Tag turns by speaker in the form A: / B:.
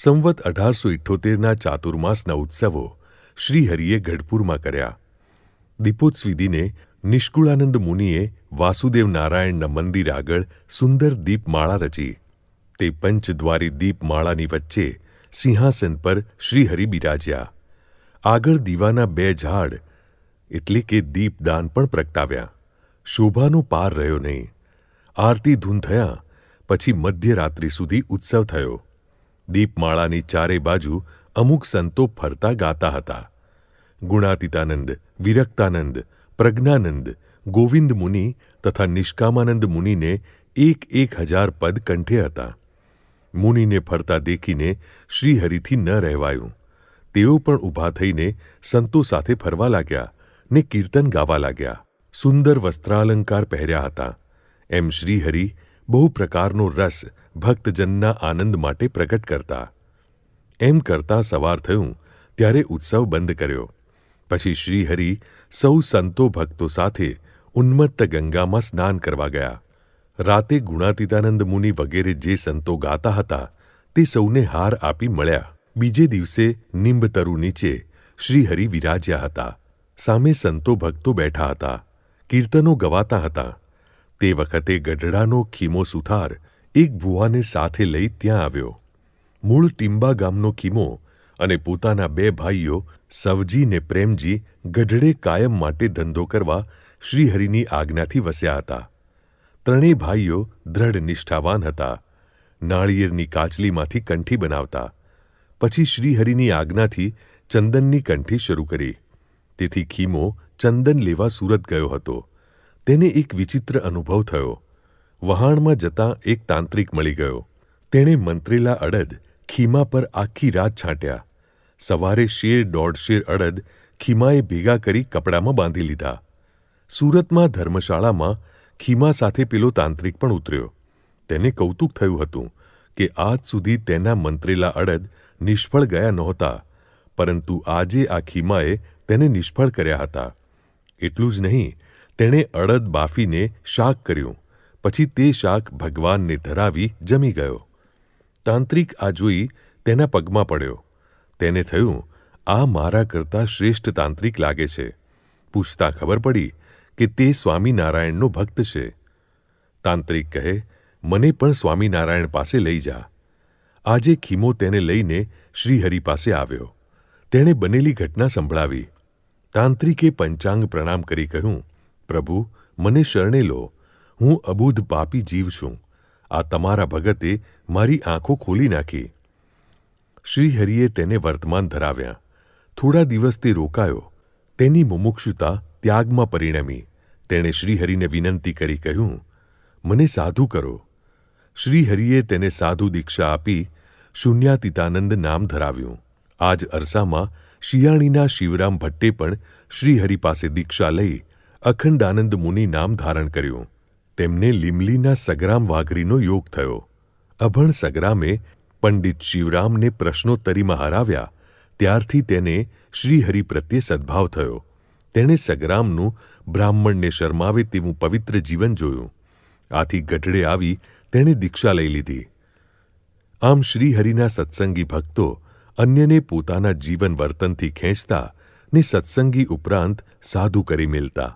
A: સંવત અઢારસો ઇઠ્ઠોતેરના ચાતુર્માસના ઉત્સવો શ્રીહરિએ ગઢપુરમાં કર્યા દીપોત્સવી દિને નિષ્કુળાનંદ મુનિએ વાસુદેવ નારાયણના મંદિર આગળ સુંદર દીપમાળા રચી તે પંચદ્વારી દીપમાળાની વચ્ચે સિંહાસન પર શ્રીહરિ બિરાજ્યા આગળ દીવાના બે ઝાડ એટલે કે દીપદાન પણ પ્રગટાવ્યા શોભાનો પાર રહ્યો નહીં આરતી ધૂન થયા પછી મધ્યરાત્રિ સુધી ઉત્સવ થયો દીપમાળાની ચારે બાજુ અમુક સંતો ફરતા ગાતા હતા ગુણાતીતાનંદ વિરક્તાનંદ પ્રજ્ઞાનંદ ગોવિંદ મુનિ તથા નિષ્કામાનંદ મુનિને એક એક હજાર પદ કંઠે હતા મુનિને ફરતા દેખીને શ્રીહરિથી ન રહેવાયું તેઓ પણ ઊભા થઈને સંતો સાથે ફરવા લાગ્યા ને કીર્તન ગાવા લાગ્યા સુંદર વસ્ત્રાલંકાર પહેર્યા હતા એમ શ્રીહરિ બહુ પ્રકારનો રસ ભક્તજનના આનંદ માટે પ્રગટ કરતા એમ કરતાં સવાર થયું ત્યારે ઉત્સવ બંધ કર્યો પછી શ્રીહરિ સૌ સંતો ભક્તો સાથે ઉન્મત્ત ગંગામાં સ્નાન કરવા ગયા રાતે ગુણાતીતાનંદ મુનિ વગેરે જે સંતો ગાતા હતા તે સૌને હાર આપી મળ્યા બીજે દિવસે નિંબતરુ નીચે શ્રીહરિ વિરાજ્યા હતા સામે સંતો ભક્તો બેઠા હતા કીર્તનો ગવાતા હતા તે વખતે ગઢડાનો ખીમો સુથાર એક ભુવાને સાથે લઈ ત્યાં આવ્યો મૂળ ટીંબા ગામનો ખીમો અને પોતાના બે ભાઈઓ સવજી ને પ્રેમજી ગઢડે કાયમ માટે ધંધો કરવા શ્રીહરિની આજ્ઞાથી વસ્યા હતા ત્રણેય ભાઈઓ દ્રઢ નિષ્ઠાવાન હતા નાળિયેરની કાચલીમાંથી કંઠી બનાવતા પછી શ્રીહરિની આજ્ઞાથી ચંદનની કંઠી શરૂ કરી તેથી ખીમો ચંદન લેવા સુરત ગયો હતો તેને એક વિચિત્ર અનુભવ થયો વહાણમાં જતા એક તાંત્રિક મળી ગયો તેણે મંત્રેલા અડદ ખીમા પર આખી રાત છાંટ્યા સવારે શેર દોઢ શેર અડદ ખીમાએ ભેગા કરી કપડામાં બાંધી લીધા સુરતમાં ધર્મશાળામાં ખીમા સાથે પેલો તાંત્રિક પણ ઉતર્યો તેને કૌતુક થયું હતું કે આજ સુધી તેના મંત્રેલા અડદ નિષ્ફળ ગયા નહોતા પરંતુ આજે આ ખીમાએ તેને નિષ્ફળ કર્યા હતા એટલું જ નહીં તેણે અડદ બાફીને શાક કર્યું પછી તે શાક ભગવાનને ધરાવી જમી ગયો તાંત્રિક આ જોઈ તેના પગમાં પડ્યો તેને થયું આ મારા કરતાં શ્રેષ્ઠ તાંત્રિક લાગે છે પૂછતા ખબર પડી કે તે સ્વામિનારાયણનો ભક્ત છે તાંત્રિક કહે મને પણ સ્વામિનારાયણ પાસે લઈ જા આજે ખીમો તેને લઈને શ્રીહરિ પાસે આવ્યો તેણે બનેલી ઘટના સંભળાવી તાંત્રિકે પંચાંગ પ્રણામ કરી કહ્યું પ્રભુ મને શરણે લો હું અબુધ પાપી જીવ છું આ તમારા ભગતે મારી આંખો ખોલી નાખી શ્રીહરિએ તેને વર્તમાન ધરાવ્યા થોડા દિવસ તે રોકાયો તેની મુમુક્ષુતા ત્યાગમાં પરિણમી તેણે શ્રીહરિને વિનંતી કરી કહ્યું મને સાધુ કરો શ્રીહરિએ તેને સાધુ દીક્ષા આપી શૂન્યાતીતાનંદ નામ ધરાવ્યું આ જ અરસામાં શિયાળીના શિવરામ ભટ્ટે પણ શ્રીહરિ પાસે દીક્ષા લઈ અખંડાનંદ મુનિ નામ ધારણ કર્યું તેમને લીમલીના સગરામ વાઘરીનો યોગ થયો અભણ સગરામે પંડિત શિવરામને પ્રશ્નોત્તરીમાં હરાવ્યા ત્યારથી તેને શ્રીહરિ પ્રત્યે સદ્ભાવ થયો તેણે સગરામનું બ્રાહ્મણને શરમાવે તેવું પવિત્ર જીવન જોયું આથી ગઢડે આવી તેણે દીક્ષા લઈ લીધી આમ શ્રીહરિના સત્સંગી ભક્તો અન્યને પોતાના જીવન વર્તનથી ખેંચતા ને સત્સંગી ઉપરાંત સાધુ કરી મેલતા